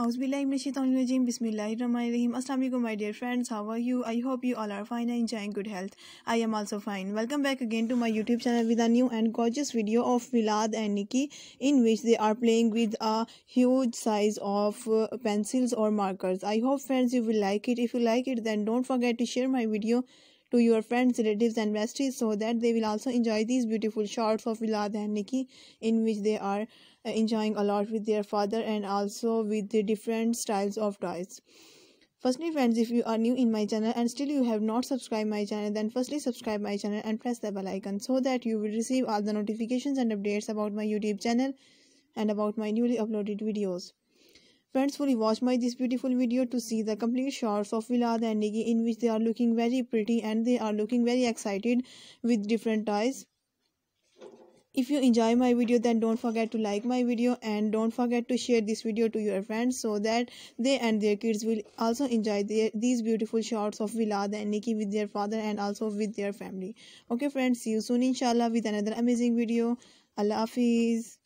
Ausbillahiminashaitanirajim, Bismillahirrahmanirrahim. Assalamualaikum, my dear friends. How are you? I hope you all are fine and enjoying good health. I am also fine. Welcome back again to my YouTube channel with a new and gorgeous video of Milad and Nikki in which they are playing with a huge size of uh, pencils or markers. I hope friends you will like it. If you like it then don't forget to share my video to your friends, relatives, and besties so that they will also enjoy these beautiful shots of Vilad and Nikki in which they are uh, enjoying a lot with their father and also with the different styles of toys. Firstly friends, if you are new in my channel and still you have not subscribed my channel, then firstly subscribe my channel and press the bell icon so that you will receive all the notifications and updates about my YouTube channel and about my newly uploaded videos. Friends, fully watch my this beautiful video to see the complete shots of Vilad and Nigi in which they are looking very pretty and they are looking very excited with different ties. If you enjoy my video then don't forget to like my video and don't forget to share this video to your friends so that they and their kids will also enjoy their, these beautiful shots of Vilad and Nikki with their father and also with their family. Okay friends see you soon inshallah with another amazing video. Allah Hafiz.